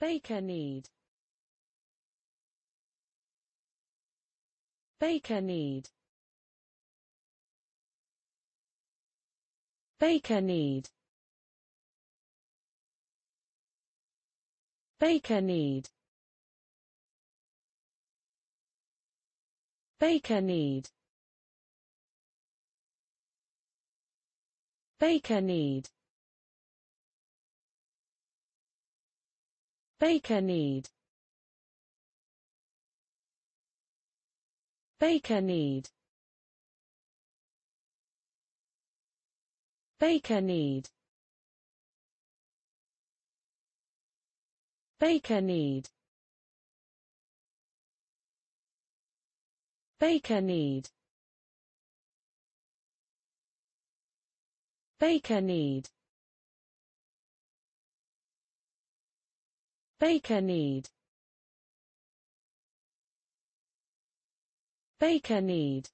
Baker need. Baker need. Baker need. Baker need. Baker need. Baker need. Baker need Baker need Baker need Baker need Baker need Baker need Baker need. Baker need.